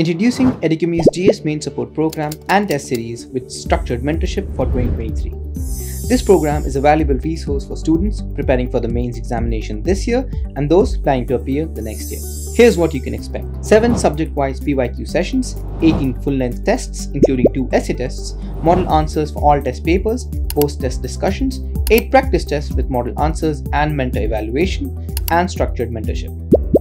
introducing Educume's GS main support program and test series with structured mentorship for 2023. This program is a valuable resource for students preparing for the mains examination this year and those planning to appear the next year. Here's what you can expect 7 subject wise PYQ sessions, 18 full length tests, including 2 essay tests, model answers for all test papers, post test discussions, 8 practice tests with model answers and mentor evaluation, and structured mentorship.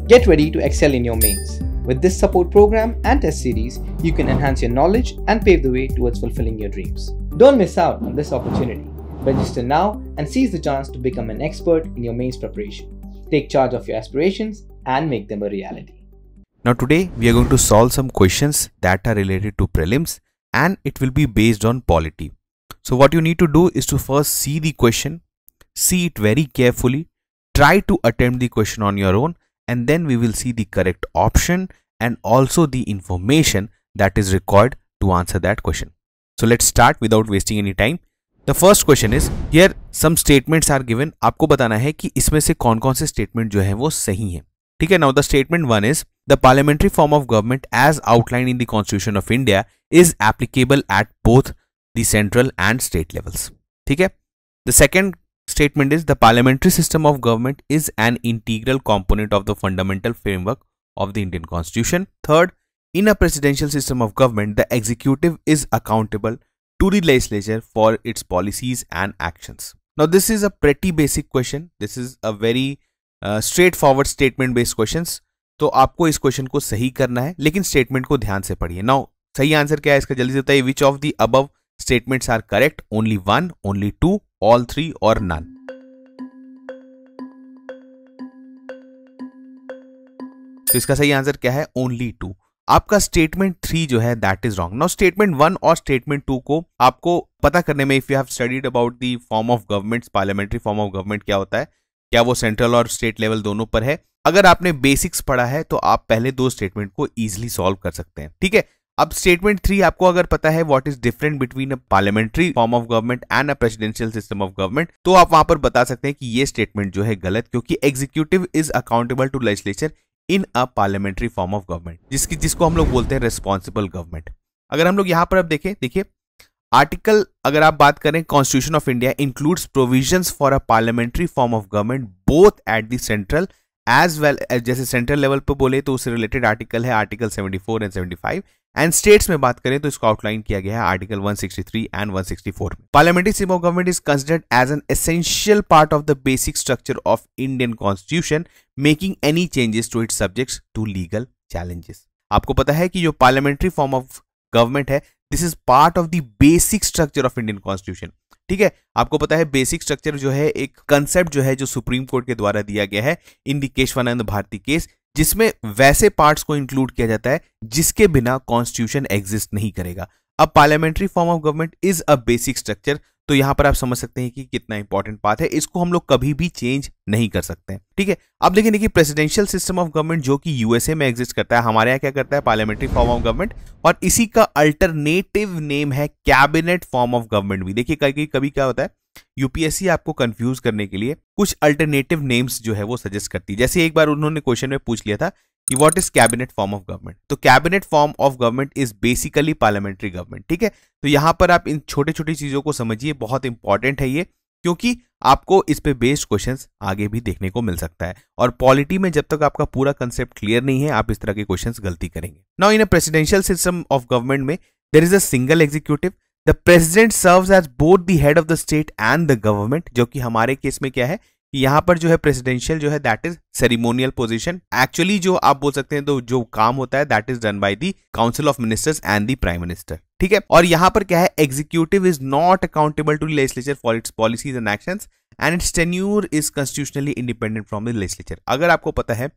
Get ready to excel in your mains. With this support program and test series, you can enhance your knowledge and pave the way towards fulfilling your dreams. Don't miss out on this opportunity. Register now and seize the chance to become an expert in your mains preparation. Take charge of your aspirations and make them a reality. Now today we are going to solve some questions that are related to prelims and it will be based on polity. So what you need to do is to first see the question, see it very carefully, try to attempt the question on your own and then we will see the correct option and also the information that is required to answer that question. So let's start without wasting any time. The first question is here some statements are given. आपको बताना है कि इसमें से कौन कौन से statement जो है वो सही है ठीक है Now the statement one is the parliamentary form of government as outlined in the Constitution of India is applicable at both the central and state levels. ठीक The second statement is the parliamentary system of government is an integral component of the fundamental framework of the Indian constitution. Third, in a presidential system of government, the executive is accountable to the legislature for its policies and actions. Now, this is a pretty basic question. This is a very uh, straightforward statement based questions. So, आपको is question को सही करना है लेकिन statement को ध्यान से Now, now सही answer क्या which of the above? Statement are correct only one only two all three और नन तो इसका सही आंसर क्या है ओनली टू आपका स्टेटमेंट थ्री जो है that is wrong now statement one और स्टेटमेंट टू को आपको पता करने में if you have studied about the form of government parliamentary form of government क्या होता है क्या वो सेंट्रल और स्टेट लेवल दोनों पर है अगर आपने बेसिक्स पढ़ा है तो आप पहले दो स्टेटमेंट को इजिली सॉल्व कर सकते हैं ठीक है अब स्टेटमेंट थ्री आपको अगर पता है what is different between a parliamentary form of government and a presidential system of government तो आप वहां पर बता सकते हैं कि ये स्टेटमेंट जो है गलत क्योंकि executive is accountable to legislature in a parliamentary form of government जिसकी जिसको हम लोग बोलते हैं रेस्पॉन्सिबल गवर्नमेंट अगर हम लोग यहाँ पर अब देखें देखिए आर्टिकल अगर आप बात करें constitution of India includes provision for a parliamentary form of government both at the central as well जैसे सेंट्रल लेवल पर बोले तो उससे रिलेटेड आर्टिकल है article four and five and states में बात करें तो इसको आउटलाइन किया गया है आर्टिकल 163 एंड 164 में parliamentary system of government is considered as an essential part of the basic structure of Indian constitution making any changes to it subjects to legal challenges आपको पता है कि जो पार्लियामेंट्री फॉर्म ऑफ गवर्नमेंट है this is part of the basic structure of Indian constitution ठीक है आपको पता है बेसिक स्ट्रक्चर जो है एक कंसेप्ट जो है जो सुप्रीम कोर्ट के द्वारा दिया गया है in the Kesavananda Bharati case जिसमें वैसे पार्ट्स को इंक्लूड किया जाता है जिसके बिना कॉन्स्टिट्यूशन एग्जिस्ट नहीं करेगा अब parliamentary form of government is a basic structure तो यहां पर आप समझ सकते हैं कि कितना इंपॉर्टेंट बात है इसको हम लोग कभी भी चेंज नहीं कर सकते हैं ठीक है अब लेकिन देखिए प्रेसिडेंशियल सिस्टम ऑफ गवर्नमेंट जो कि यूएसए में एग्जिस्ट करता है हमारे यहाँ क्या करता है पार्लियामेंट्री फॉर्म ऑफ गवर्नमेंट और इसी का अल्टरनेटिव नेम है कैबिनेट फॉर्म ऑफ गवर्नमेंट भी देखिए कभी कभी क्या होता है यूपीएससी आपको कंफ्यूज करने के लिए कुछ अल्टरनेटिव नेम्स जो है वो सजेस्ट करती है जैसे एक बार उन्होंने क्वेश्चन में पूछ लिया था कि what is cabinet form of government तो cabinet form of government is basically parliamentary government ठीक है तो यहां पर आप इन छोटे छोटी चीजों को समझिए बहुत इंपॉर्टेंट है ये क्योंकि आपको इस पे बेस्ड क्वेश्चन आगे भी देखने को मिल सकता है और पॉलिटी में जब तक आपका पूरा कंसेप्ट क्लियर नहीं है आप इस तरह के क्वेश्चन गलती करेंगे now in a presidential system of government में there is a single executive the president serve as both the head of the state and the government जो कि हमारे केस में क्या है यहाँ पर जो है प्रेसिडेंशियल जो है that is ceremonial position actually जो आप बोल सकते हैं तो जो काम होता है that is done by the council of ministers and the prime minister ठीक है और यहाँ पर क्या है executive is not accountable to legislature for its policies and action and its tenure is constitutionally independent from the legislature अगर आपको पता है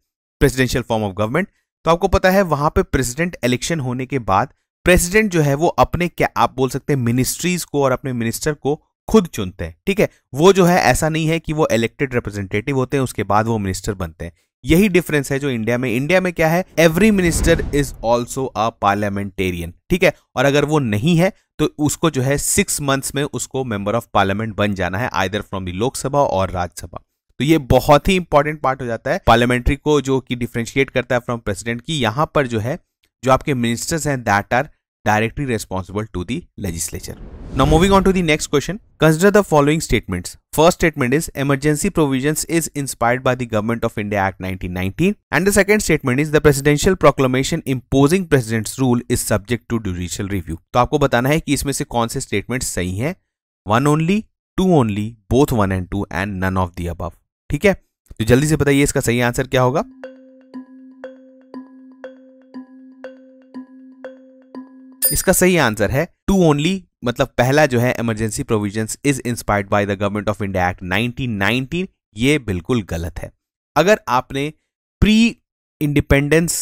प्रेसिडेंशियल फॉर्म ऑफ गवर्नमेंट तो आपको पता है वहां पे प्रेसिडेंट इलेक्शन होने के बाद प्रेसिडेंट जो है वो अपने क्या आप बोल सकते हैं मिनिस्ट्रीज को और अपने मिनिस्टर को खुद चुनते हैं ठीक है वो जो है ऐसा नहीं है कि वो इलेक्टेड रिप्रेजेंटेटिव होते हैं उसके बाद वो मिनिस्टर बनते हैं यही डिफरेंस है जो इंडिया में इंडिया में क्या है every minister is also a parliamentarian ठीक है और अगर वो नहीं है तो उसको जो है सिक्स मंथ्स में उसको मेंबर ऑफ पार्लियामेंट बन जाना है आइदर फ्रॉम द लोकसभा और राज्यसभा तो ये बहुत ही इंपॉर्टेंट पार्ट हो जाता है पार्लियामेंट्री को जो कि डिफ्रेंशिएट करता है फ्रॉम प्रेसिडेंट की यहां पर जो है जो आपके मिनिस्टर्स हैं that are directly responsible to the legislature now moving on to the next question consider the following statement first statement is emergency provision is inspired by the government of India act nineteen nineteen and the second statement is the presidential proclamation imposing president rule is subject to judicial review तो आपको बताना है कि इसमें से कौन से statement सही है one only two only both one and two and none of the अब ठीक है तो जल्दी से बताइए इसका सही आंसर क्या होगा इसका सही आंसर है टू ओनली मतलब पहला जो है emergency provision is inspired by the government of India act 1919 ये बिल्कुल गलत है अगर आपने प्री इंडिपेंडेंस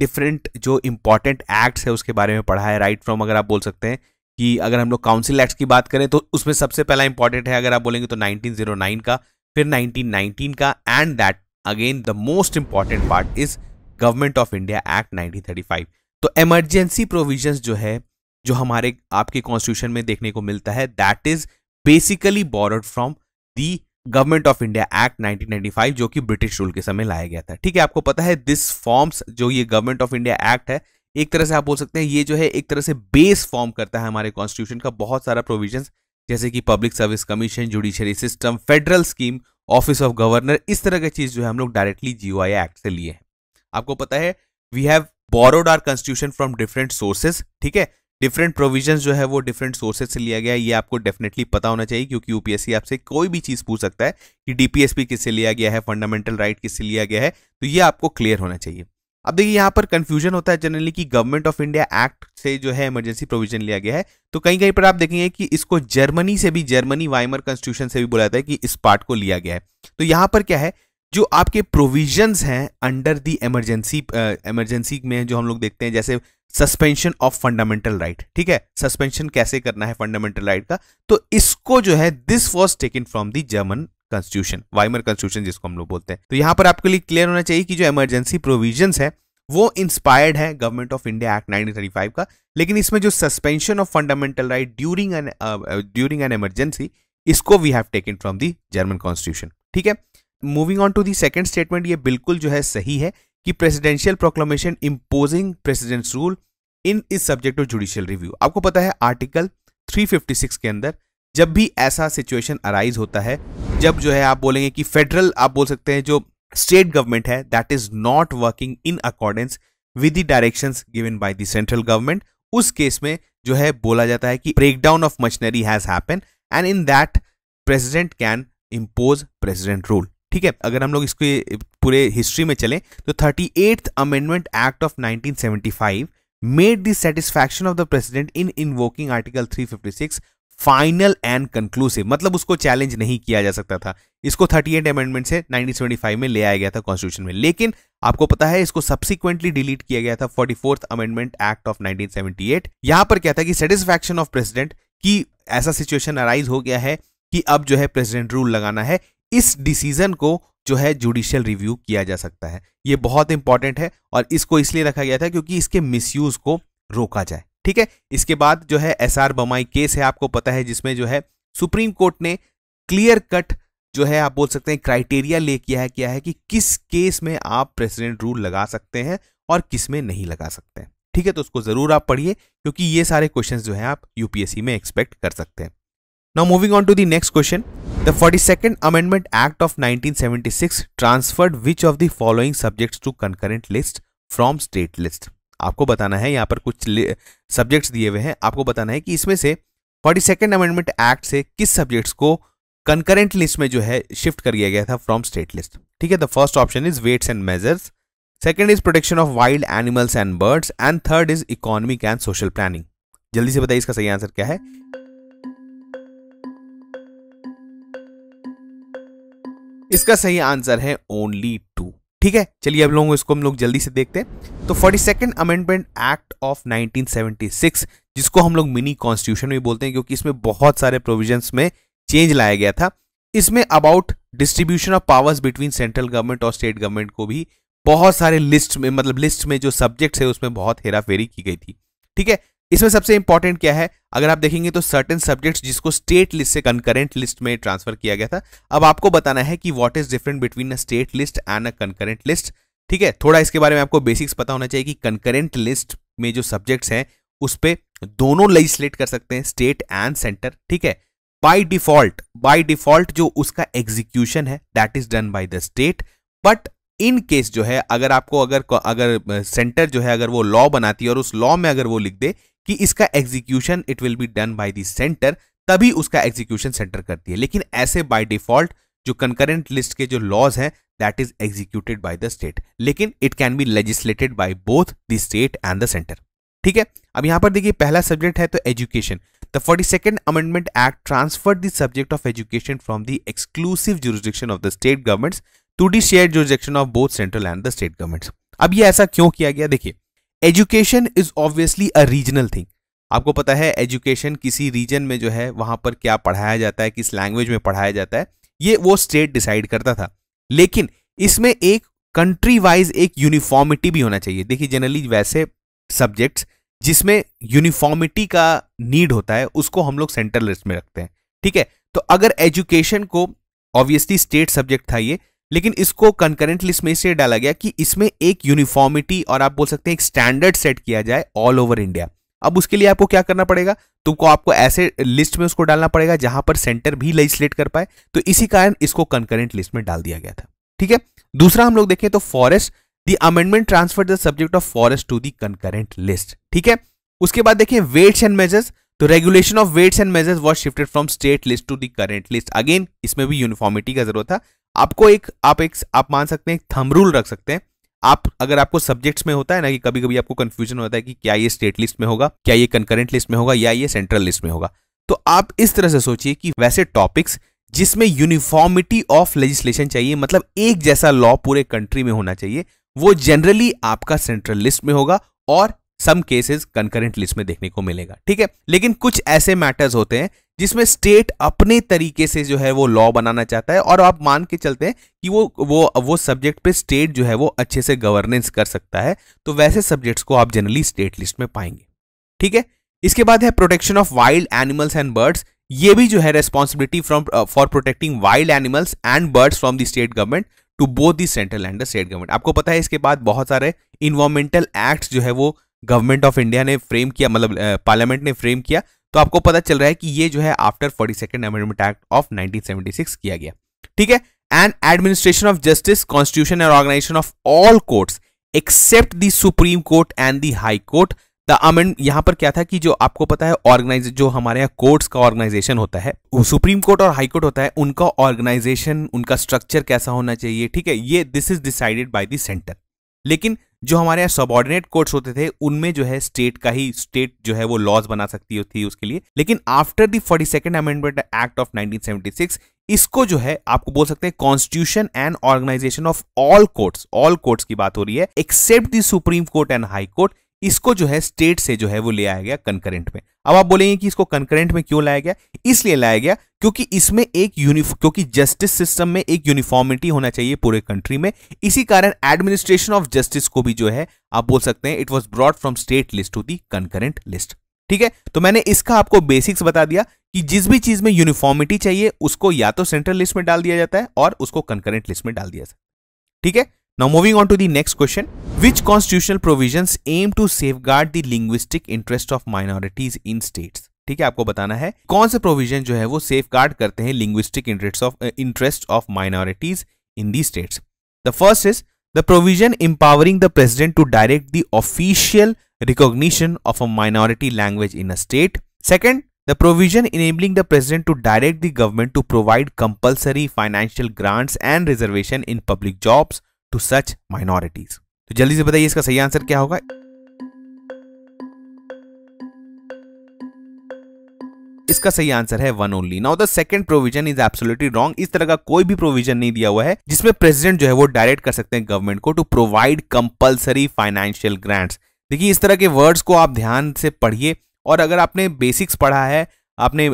डिफरेंट जो इंपॉर्टेंट एक्ट्स है उसके बारे में पढ़ा है राइट right फ्रॉम अगर आप बोल सकते हैं कि अगर हम लोग काउंसिल एक्ट की बात करें तो उसमें सबसे पहला इंपॉर्टेंट है अगर आप बोलेंगे तो 1909 का फिर 1919 का and that again the most important part is government of India act 1935 तो इमरजेंसी प्रोविजंस जो है जो हमारे आपके कॉन्स्टिट्यूशन में देखने को मिलता है that is basically borrowed from the government of India act 1995 जो कि ब्रिटिश रूल के समय लाया गया था ठीक है आपको पता है दिस फॉर्म्स जो ये गवर्नमेंट ऑफ इंडिया एक्ट है एक तरह से आप बोल सकते हैं ये जो है एक तरह से बेस फॉर्म करता है हमारे कॉन्स्टिट्यूशन का बहुत सारा प्रोविजंस जैसे कि public service commission judiciary system federal scheme office of governor इस तरह की चीज जो है हम लोग डायरेक्टली जीओआई एक्ट से लिए हैं आपको पता है we have borrowed our constitution from different sources ठीक है डिफरेंट प्रोविजन जो है वो डिफरेंट सोर्सेज से लिया गया है ये आपको डेफिनेटली पता होना चाहिए क्योंकि यूपीएससी आपसे कोई भी चीज पूछ सकता है कि डीपीएसपी किससे लिया गया है फंडामेंटल राइट किससे लिया गया है तो ये आपको क्लियर होना चाहिए अब देखिए यहाँ पर कंफ्यूजन होता है जनरली कि गवर्नमेंट ऑफ इंडिया एक्ट से जो है इमरजेंसी प्रोविजन लिया गया है तो कहीं कहीं पर आप देखेंगे कि इसको जर्मनी से भी जर्मनी वाइमर कॉन्स्टिट्यूशन से भी बोला जाता है कि इस पार्ट को लिया गया है तो यहाँ पर क्या है जो आपके प्रोविजंस हैं अंडर दी इमरजेंसी इमरजेंसी में जो हम लोग देखते हैं जैसे सस्पेंशन ऑफ फंडामेंटल राइट ठीक है सस्पेंशन कैसे करना है फंडामेंटल राइट right का तो इसको जो है this was taken from the German constitution Weimar constitution जिसको हम लोग बोलते हैं तो यहां पर आपके लिए क्लियर होना चाहिए कि जो इमरजेंसी प्रोविजन है वो इंस्पायर्ड है गवर्नमेंट ऑफ इंडिया एक्ट 1935 का लेकिन इसमें जो suspension of fundamental right during an during an emergency इसको we have taken from the German constitution ठीक है moving on to the second statement ये बिल्कुल जो है सही है कि presidential proclamation imposing president rule in is subject of judicial review आपको पता है आर्टिकल 356 के अंदर जब भी ऐसा सिचुएशन अराइज होता है जब जो है आप बोलेंगे कि फेडरल आप बोल सकते हैं जो स्टेट गवर्नमेंट है that is not working in accordance with the direction given by the central government उस केस में जो है बोला जाता है कि breakdown of machinery has happen and in that president can impose president rule ठीक है अगर हम लोग इसके पूरे हिस्ट्री में चलें तो thirty eighth amendment act of 1975 made the satisfaction of the president in invoking article 356 final and conclusive मतलब उसको चैलेंज नहीं किया जा सकता था इसको थर्टी एट अमेंडमेंट से 1975 में ले आया गया था कॉन्स्टिट्यूशन में लेकिन आपको पता है इसको सब्सिक्वेंटली डिलीट किया गया था forty fourth amendment act of 1978 यहां पर क्या था कि सेटिस्फैक्शन ऑफ प्रेसिडेंट की ऐसा सिचुएशन अराइज हो गया है कि अब जो है प्रेसिडेंट रूल लगाना है इस डिसीजन को जो है जुडिशियल रिव्यू किया जा सकता है ये बहुत इंपॉर्टेंट है और इसको इसलिए रखा गया था क्योंकि इसके मिसयूज को रोका जाए ठीक है इसके बाद जो है एस आर बमाई केस है आपको पता है जिसमें जो है सुप्रीम कोर्ट ने क्लियर कट जो है आप बोल सकते हैं क्राइटेरिया ले किया है क्या है कि किस केस में आप प्रेसिडेंट रूल लगा सकते हैं और किस में नहीं लगा सकते ठीक है तो उसको जरूर आप पढ़िए क्योंकि ये सारे क्वेश्चन जो है आप यूपीएससी में एक्सपेक्ट कर सकते हैं Now moving on to the next question. The 42nd Amendment Act of 1976 transferred which of the following subjects to concurrent list from state list? आपको बताना है यहाँ पर कुछ subjects दिए हुए हैं आपको बताना है कि इसमें से 42nd Amendment Act से किस subjects को concurrent list में जो है shift कर दिया गया था from state list? ठीक है the first option is weights and measures, second is protection of wild animals and birds and third is economic and social planning. जल्दी से बताइए इसका सही आंसर क्या है इसका सही आंसर है ओनली टू ठीक है चलिए अब लोग इसको हम लोग जल्दी से देखते हैं तो forty second amendment act of 1976 जिसको हम लोग मिनी कॉन्स्टिट्यूशन भी बोलते हैं क्योंकि इसमें बहुत सारे प्रोविजंस में चेंज लाया गया था इसमें about distribution of powers between central government और स्टेट गवर्नमेंट को भी बहुत सारे लिस्ट में मतलब लिस्ट में जो सब्जेक्ट्स है उसमें बहुत हेरा फेरी की गई थी ठीक है इसमें सबसे इंपॉर्टेंट क्या है अगर आप देखेंगे तो सर्टेन सब्जेक्ट्स जिसको स्टेट लिस्ट से कंकरेंट लिस्ट में ट्रांसफर किया गया था अब आपको बताना है कि what is different between a state list and a concurrent list ठीक है थोड़ा इसके बारे में आपको बेसिक्स पता होना चाहिए कि कंकरेंट लिस्ट में जो सब्जेक्ट्स हैं उस पर दोनों लेजिस्लेट कर सकते हैं स्टेट एंड सेंटर ठीक है बाय डिफॉल्ट बाय डिफॉल्ट जो उसका एग्जीक्यूशन है that is done by the state but in case जो है अगर आपको अगर अगर सेंटर जो है अगर वो लॉ बनाती है और उस लॉ में अगर वो लिख दे कि इसका execution it will be done by the centre तभी उसका एग्जीक्यूशन सेंटर करती है लेकिन ऐसे बाय डिफॉल्ट जो कंकरेंट लिस्ट के जो लॉज हैं that is executed by the state लेकिन it can be legislated by both the state and the centre ठीक है अब यहां पर देखिए पहला सब्जेक्ट है तो education the forty second amendment act transfer the subject of education from the exclusive jurisdiction of the state governments to the share jurisdiction of both central and the state governments अब ये ऐसा क्यों किया गया देखिए education is obviously a regional thing आपको पता है एजुकेशन किसी रीजन में जो है वहां पर क्या पढ़ाया जाता है किस लैंग्वेज में पढ़ाया जाता है ये वो स्टेट डिसाइड करता था लेकिन इसमें एक कंट्री वाइज एक यूनिफॉर्मिटी भी होना चाहिए देखिए जनरली वैसे सब्जेक्ट्स जिसमें यूनिफॉर्मिटी का नीड होता है उसको हम लोग सेंट्रल लिस्ट में रखते हैं ठीक है तो अगर एजुकेशन को ऑब्वियसली स्टेट सब्जेक्ट था ये लेकिन इसको कंकरेंट लिस्ट में इसलिए डाला गया कि इसमें एक यूनिफॉर्मिटी और आप बोल सकते हैं एक स्टैंडर्ड सेट किया जाए ऑल ओवर इंडिया अब उसके लिए आपको क्या करना पड़ेगा तुमको आपको ऐसे लिस्ट में उसको डालना पड़ेगा जहां पर सेंटर भी लेजिस्लेट कर पाए तो इसी कारण इसको कंकरेंट लिस्ट में डाल दिया गया था ठीक है दूसरा हम लोग देखें तो forest the amendment transfer the subject of forest to the concurrent list ठीक है उसके बाद देखिए वेट्स एंड मेजर्स तो regulation of weights and measures was shifted from state list to the current list again इसमें भी यूनिफॉर्मिटी का जरूरत था आपको एक आप एक आप मान सकते हैं थम रूल रख सकते हैं आप अगर आपको सब्जेक्ट्स में होता है ना कि कभी कभी आपको कंफ्यूजन होता है कि क्या ये स्टेट लिस्ट में होगा क्या ये कंकरेंट लिस्ट में होगा या ये सेंट्रल लिस्ट में होगा तो आप इस तरह से सोचिए कि वैसे टॉपिक्स जिसमें यूनिफॉर्मिटी ऑफ लेजिस्लेशन चाहिए मतलब एक जैसा लॉ पूरे कंट्री में होना चाहिए वो जनरली आपका सेंट्रल लिस्ट में होगा और सम केसेस कंकरेंट लिस्ट में देखने को मिलेगा ठीक है लेकिन कुछ ऐसे मैटर्स होते हैं जिसमें स्टेट अपने तरीके से जो है वो लॉ बनाना चाहता है और आप मान के चलते हैं कि वो वो वो सब्जेक्ट पे स्टेट जो है वो अच्छे से गवर्नेंस कर सकता है तो वैसे सब्जेक्ट्स को आप जनरली स्टेट लिस्ट में पाएंगे ठीक है इसके बाद है protection of wild animals and birds ये भी जो है responsibility from for protecting wild animals and birds from the state government to both the central and the state government आपको पता है इसके बाद बहुत सारे इन्वायरमेंटल एक्ट जो है वो गवर्नमेंट ऑफ इंडिया ने फ्रेम किया मतलब पार्लियामेंट uh, ने फ्रेम किया तो आपको पता चल रहा है कि ये जो है after forty second amendment act of nineteen किया गया ठीक है and administration of justice constitution and organisation of all courts except the supreme court and the high court the amend यहां पर क्या था कि जो आपको पता है ऑर्गेनाइज जो हमारे यहाँ कोर्ट्स का ऑर्गेनाइजेशन होता है सुप्रीम कोर्ट और हाई कोर्ट होता है उनका ऑर्गेनाइजेशन उनका स्ट्रक्चर कैसा होना चाहिए ठीक है ये this is decided by the centre लेकिन जो हमारे यहाँ सबॉर्डिनेट कोर्ट्स होते थे उनमें जो है स्टेट का ही स्टेट जो है वो लॉज बना सकती थी उसके लिए लेकिन after the forty second amendment act of nineteen इसको जो है आपको बोल सकते हैं constitution and organisation of all courts all courts की बात हो रही है except the supreme court and high court इसको जो है स्टेट से जो है वो ले आया गया कंकरेंट में अब आप बोलेंगे कि इसको कंकरेंट में क्यों लाया गया इसलिए लाया गया क्योंकि इसमें एक यूनिफ क्योंकि जस्टिस सिस्टम में एक यूनिफॉर्मिटी होना चाहिए पूरे कंट्री में इसी कारण एडमिनिस्ट्रेशन ऑफ जस्टिस को भी जो है आप बोल सकते हैं it was brought from state list to the concurrent list ठीक है तो मैंने इसका आपको बेसिक्स बता दिया कि जिस भी चीज में यूनिफॉर्मिटी चाहिए उसको या तो सेंट्रल लिस्ट में डाल दिया जाता है और उसको कंकरेंट लिस्ट में डाल दिया जाता है ठीक है Now moving on to the next question. Which constitutional provisions aim to safeguard the linguistic interests of minorities in states? ठीक है आपको बताना है कौन से प्रोविजन जो है वो सेफ गार्ड करते हैं linguistic interest of interest of minorities in the states the first is the provision empowering the president to direct the official recognition of a minority The provision enabling the president to direct the government to provide compulsory financial grants and reservation in public jobs. To such minorities तो जल्दी से बताइए इसका सही answer क्या होगा इसका सही आंसर है one only now the second provision is absolutely wrong इस तरह का कोई भी प्रोविजन नहीं दिया हुआ है जिसमें प्रेसिडेंट जो है वो डायरेक्ट कर सकते हैं गवर्नमेंट को to provide compulsory financial grants देखिए इस तरह के वर्ड्स को आप ध्यान से पढ़िए और अगर आपने बेसिक्स पढ़ा है आपने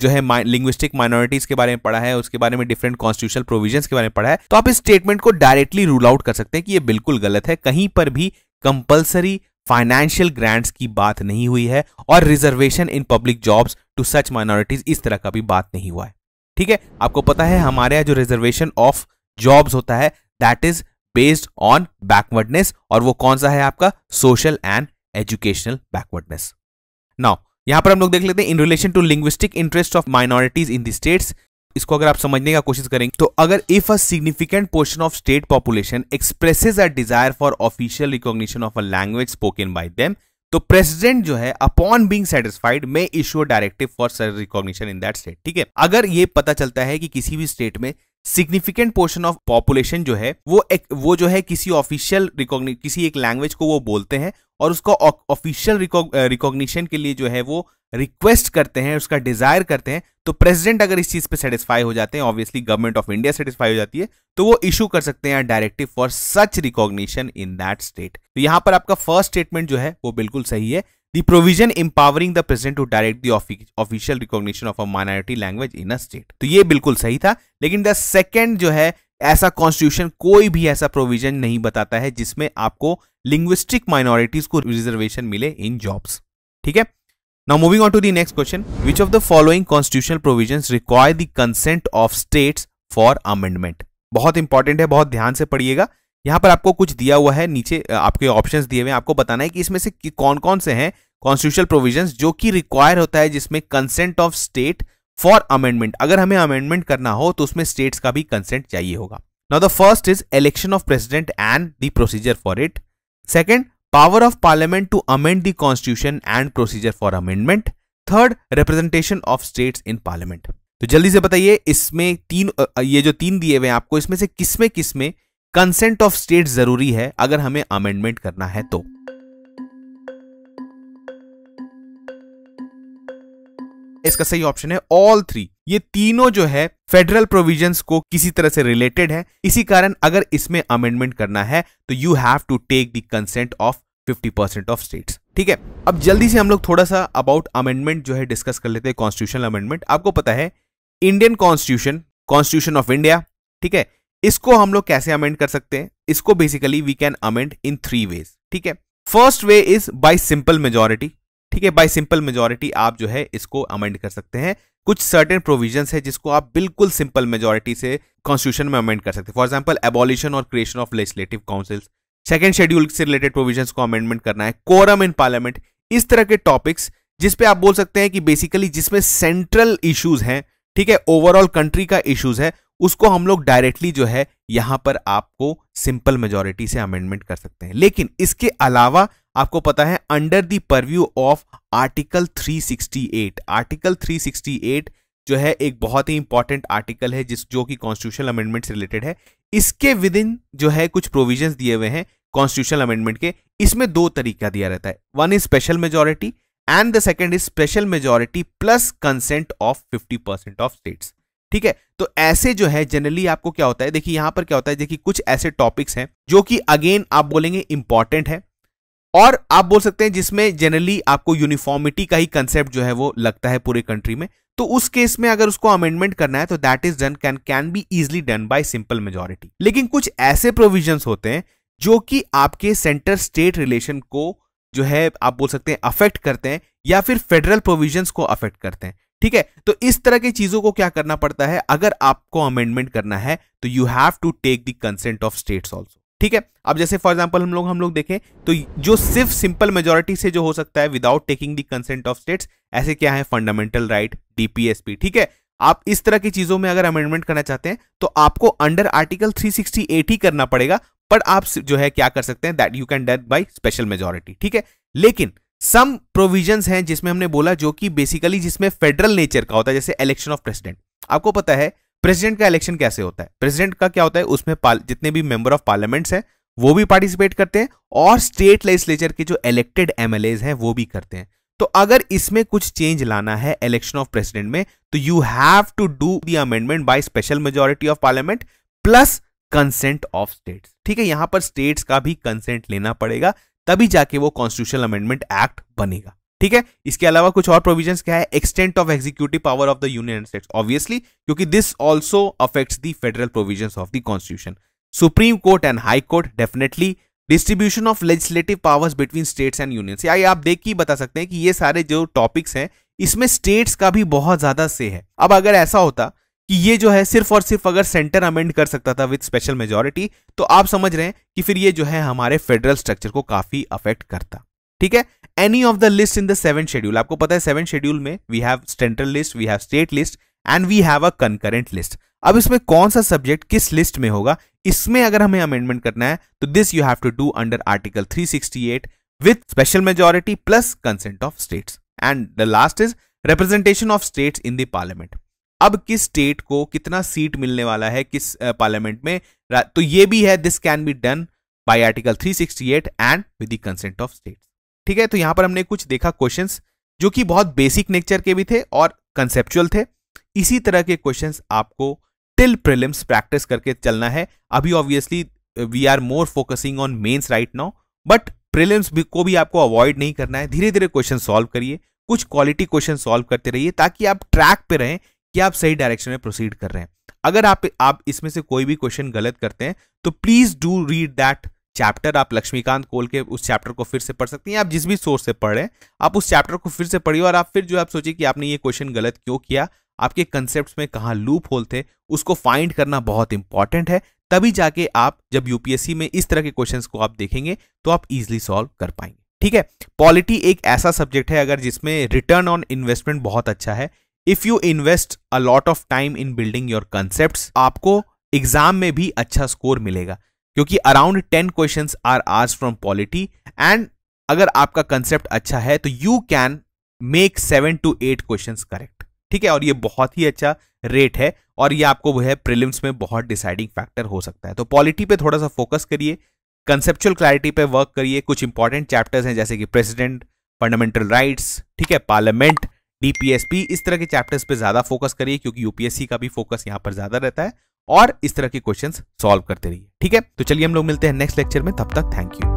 जो है लिंग्विस्टिक माइनॉरिटीज के बारे में पढ़ा है उसके बारे में डिफरेंट कॉन्स्टिट्यूशनल प्रोविजन के बारे में पढ़ा है तो आप इस स्टेटमेंट को डायरेक्टली रूल आउट कर सकते हैं कि ये बिल्कुल गलत है कहीं पर भी कंपल्सरी फाइनेंशियल ग्रांट्स की बात नहीं हुई है और reservation in public jobs to such minorities इस तरह का भी बात नहीं हुआ है ठीक है आपको पता है हमारे यहाँ जो रिजर्वेशन ऑफ जॉब्स होता है that is based on backwardness और वो कौन सा है आपका social and educational backwardness now यहाँ पर हम लोग देख लेते हैं in relation to linguistic interest of minorities in the states इसको अगर आप समझने का कोशिश करेंगे तो अगर if a significant portion of state population expresses a desire for official recognition of a language spoken by them तो प्रेसिडेंट जो है upon being satisfied may issue directive for recognition in that state ठीक है अगर ये पता चलता है कि किसी भी स्टेट में सिग्निफिकेंट पोर्शन ऑफ पॉपुलेशन जो है वो एक वो जो है किसी ऑफिशियल किसी एक लैंग्वेज को वो बोलते हैं और उसको ऑफिशियल रिकॉग्निशन के लिए जो है वो रिक्वेस्ट करते हैं उसका डिजायर करते हैं तो प्रेसिडेंट अगर इस चीज पे सेटिस्फाई हो जाते हैं obviously government of India satisfy हो जाती है तो वो इशू कर सकते हैं directive for such recognition in that state तो यहां पर आपका फर्स्ट स्टेटमेंट जो है वो बिल्कुल सही है the provision empowering the president to direct the official recognition of a minority language in a state तो ये बिल्कुल सही था लेकिन द सेकेंड जो है ऐसा कॉन्स्टिट्यूशन कोई भी ऐसा प्रोविजन नहीं बताता है जिसमें आपको लिंग्विस्टिक माइनॉरिटीज को रिजर्वेशन मिले इन जॉब्स ठीक है Now moving on to the next question. Which of the following constitutional provisions require the consent of states for amendment? बहुत इंपॉर्टेंट है बहुत ध्यान से पढ़िएगा यहाँ पर आपको कुछ दिया हुआ है नीचे आपके ऑप्शंस दिए हुए हैं आपको बताना है कि इसमें से कौन कौन से हैं कॉन्स्टिट्यूशनल प्रोविजंस जो कि रिक्वायर होता है जिसमें consent of state for amendment अगर हमें अमेंडमेंट करना हो तो उसमें स्टेट्स का भी कंसेंट चाहिए होगा now the first is election of president and the procedure for it second power of parliament to amend the constitution and procedure for amendment third representation of states in parliament तो जल्दी से बताइए इसमें तीन ये जो तीन दिए हुए हैं आपको इसमें से किसमें किसमें कंसेंट ऑफ स्टेट जरूरी है अगर हमें अमेंडमेंट करना है तो इसका सही ऑप्शन है ऑल थ्री ये तीनों जो है फेडरल प्रोविजंस को किसी तरह से रिलेटेड है इसी कारण अगर इसमें अमेंडमेंट करना है तो you have to take the consent of 50% of state ठीक है अब जल्दी से हम लोग थोड़ा सा अबाउट अमेंडमेंट जो है डिस्कस कर लेते हैं कॉन्स्टिट्यूशन अमेंडमेंट आपको पता है Indian constitution constitution of India ठीक है इसको हम लोग कैसे अमेंड कर सकते हैं इसको basically we can amend in three ways ठीक है first way is by simple majority ठीक है बाय सिंपल मेजोरिटी आप जो है इसको अमेंड कर सकते हैं कुछ सर्टेन प्रोविजंस है जिसको आप बिल्कुल सिंपल मेजोरिटी से कॉन्स्टिट्यूशन में अमेंड कर सकते हैं फॉर एग्जाम्पल एबॉलिशन और creation of legislative councils second schedule से रिलेटेड प्रोविजन को अमेंडमेंट करना है कोरम इन पार्लियामेंट इस तरह के टॉपिक्स जिसपे आप बोल सकते हैं कि बेसिकली जिसमें सेंट्रल इश्यूज हैं ठीक है ओवरऑल कंट्री का इश्यूज है उसको हम लोग डायरेक्टली जो है यहां पर आपको सिंपल मेजोरिटी से अमेंडमेंट कर सकते हैं लेकिन इसके अलावा आपको पता है under the purview of article 368 article 368 जो है एक बहुत ही इंपॉर्टेंट आर्टिकल है जिस जो कि कॉन्स्टिट्यूशनल अमेंडमेंट से रिलेटेड है इसके विद इन जो है कुछ प्रोविजन दिए हुए हैं कॉन्स्टिट्यूशनल अमेंडमेंट के इसमें दो तरीका दिया रहता है one is special majority and the second is special majority plus consent of 50% of states ठीक है तो ऐसे जो है जनरली आपको क्या होता है देखिए यहां पर क्या होता है देखिए कुछ ऐसे टॉपिक्स हैं जो कि अगेन आप बोलेंगे इंपॉर्टेंट है और आप बोल सकते हैं जिसमें जनरली आपको यूनिफॉर्मिटी का ही कंसेप्ट जो है वो लगता है पूरे कंट्री में तो उस केस में अगर उसको अमेंडमेंट करना है तो that is done can can be easily done by simple majority लेकिन कुछ ऐसे प्रोविजंस होते हैं जो कि आपके सेंटर स्टेट रिलेशन को जो है आप बोल सकते हैं अफेक्ट करते हैं या फिर फेडरल प्रोविजंस को अफेक्ट करते हैं ठीक है तो इस तरह की चीजों को क्या करना पड़ता है अगर आपको अमेंडमेंट करना है तो you have to take the consent of states also ठीक है अब जैसे फॉर एग्जाम्पल हम लोग हम लोग देखें तो जो सिर्फ सिंपल मेजोरिटी से जो हो सकता है without taking the consent of states ऐसे क्या है फंडामेंटल राइट डीपीएसपी ठीक है आप इस तरह की चीजों में अगर अमेंडमेंट करना चाहते हैं तो आपको अंडर आर्टिकल 368 ही करना पड़ेगा पर आप जो है क्या कर सकते हैं that you can do it by special majority ठीक है लेकिन सम प्रोविजंस हैं जिसमें हमने बोला जो कि बेसिकली जिसमें फेडरल नेचर का होता है जैसे इलेक्शन ऑफ प्रेसिडेंट आपको पता है प्रेसिडेंट का इलेक्शन कैसे होता है प्रेसिडेंट का क्या होता है उसमें जितने भी मेंबर ऑफ पार्लियामेंट्स हैं वो भी पार्टिसिपेट करते हैं और स्टेट लेजिस्लेचर के जो इलेक्टेड एमएलए हैं वो भी करते हैं तो अगर इसमें कुछ चेंज लाना है इलेक्शन ऑफ प्रेसिडेंट में तो you have to do the amendment by special majority of parliament plus consent of states ठीक है यहां पर स्टेट्स का भी कंसेंट लेना पड़ेगा तभी जाके वो कॉन्स्टिट्यूशनल अमेंडमेंट एक्ट बनेगा ठीक है इसके अलावा कुछ और प्रोविजंस क्या है extent of executive power of the union states obviously क्योंकि this also affects the federal provisions of the constitution supreme court and high court definitely distribution of legislative powers between states and union या आप देख के बता सकते हैं कि ये सारे जो टॉपिक्स हैं इसमें स्टेट्स का भी बहुत ज्यादा से है अब अगर ऐसा होता कि ये जो है सिर्फ और सिर्फ अगर सेंटर अमेंड कर सकता था विद स्पेशल मेजोरिटी तो आप समझ रहे हैं कि फिर ये जो है हमारे फेडरल स्ट्रक्चर को काफी अफेक्ट करता ठीक है any of the list in the seven schedule आपको पता है सेवन शेड्यूल में we have central list we have state list and we have a concurrent list अब इसमें कौन सा सब्जेक्ट किस लिस्ट में होगा इसमें अगर हमें अमेंडमेंट करना है तो this you have to do under article 368 with special majority plus consent of states and the last is representation of states in the parliament अब किस स्टेट को कितना सीट मिलने वाला है किस पार्लियामेंट में तो ये भी है this can be done by article 368 and with the consent of state ठीक है तो यहां पर हमने कुछ देखा क्वेश्चंस जो कि बहुत बेसिक नेचर के भी थे और कंसेप्चुअल थे इसी तरह के क्वेश्चंस आपको टिल प्रिलिम्स प्रैक्टिस करके चलना है अभी obviously we are more focusing on mains right now but prelims को भी आपको अवॉइड नहीं करना है धीरे धीरे क्वेश्चन सॉल्व करिए कुछ क्वालिटी क्वेश्चन सॉल्व करते रहिए ताकि आप ट्रैक पे रहें कि आप सही डायरेक्शन में प्रोसीड कर रहे हैं अगर आप आप इसमें से कोई भी क्वेश्चन गलत करते हैं तो please do read that chapter आप लक्ष्मीकांत कोल के उस चैप्टर को फिर से पढ़ सकती हैं आप जिस भी सोर्स से हैं आप उस चैप्टर को फिर से पढ़िए और आप फिर जो आप सोचिए कि आपने ये क्वेश्चन गलत क्यों किया आपके कंसेप्ट में कहाँ लूप होल थे उसको फाइंड करना बहुत इंपॉर्टेंट है तभी जाके आप जब यूपीएससी में इस तरह के क्वेश्चन को आप देखेंगे तो आप इजिली सॉल्व कर पाएंगे ठीक है पॉलिटी एक ऐसा सब्जेक्ट है अगर जिसमें रिटर्न ऑन इन्वेस्टमेंट बहुत अच्छा है if you invest a lot of time in building your concept आपको एग्जाम में भी अच्छा स्कोर मिलेगा क्योंकि अराउंड टेन क्वेश्चन आर आज फ्रॉम पॉलिटी एंड अगर आपका कंसेप्ट अच्छा है तो you can make seven to eight question correct ठीक है और ये बहुत ही अच्छा रेट है और ये आपको वो है प्रिलिम्स में बहुत डिसाइडिंग फैक्टर हो सकता है तो पॉलिटी पे थोड़ा सा फोकस करिए कंसेप्चुअल क्लैरिटी पे वर्क करिए कुछ इंपॉर्टेंट चैप्टर्स हैं जैसे कि प्रेसिडेंट फंडामेंटल राइट्स ठीक है पार्लियामेंट डीपीएसपी इस तरह के चैप्टर्स पे ज्यादा फोकस करिए क्योंकि यूपीएससी का भी फोकस यहाँ पर ज्यादा रहता है और इस तरह के क्वेश्चन सॉल्व करते रहिए ठीक है तो चलिए हम लोग मिलते हैं नेक्स्ट लेक्चर में तब तक थैंक यू